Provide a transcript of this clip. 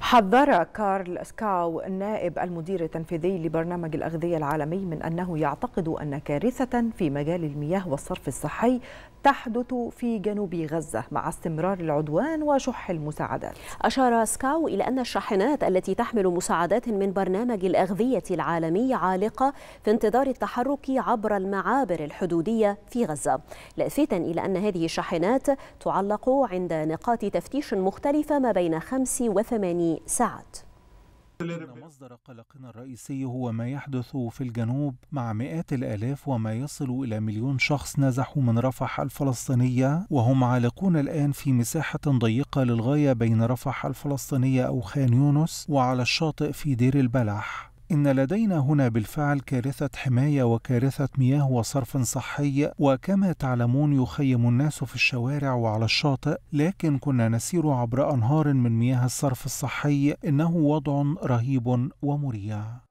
حذر كارل سكاو النائب المدير التنفيذي لبرنامج الأغذية العالمي من أنه يعتقد أن كارثة في مجال المياه والصرف الصحي تحدث في جنوب غزة مع استمرار العدوان وشح المساعدات أشار سكاو إلى أن الشاحنات التي تحمل مساعدات من برنامج الأغذية العالمي عالقة في انتظار التحرك عبر المعابر الحدودية في غزة لافتا إلى أن هذه الشاحنات تعلق عند نقاط تفتيش مختلفة ما بين 5 و سعد إن مصدر قلقنا الرئيسي هو ما يحدث في الجنوب مع مئات الآلاف وما يصل إلى مليون شخص نزحوا من رفح الفلسطينية وهم عالقون الآن في مساحة ضيقة للغاية بين رفح الفلسطينية أو خان يونس وعلى الشاطئ في دير البلح إن لدينا هنا بالفعل كارثة حماية وكارثة مياه وصرف صحي وكما تعلمون يخيم الناس في الشوارع وعلى الشاطئ لكن كنا نسير عبر أنهار من مياه الصرف الصحي إنه وضع رهيب ومريع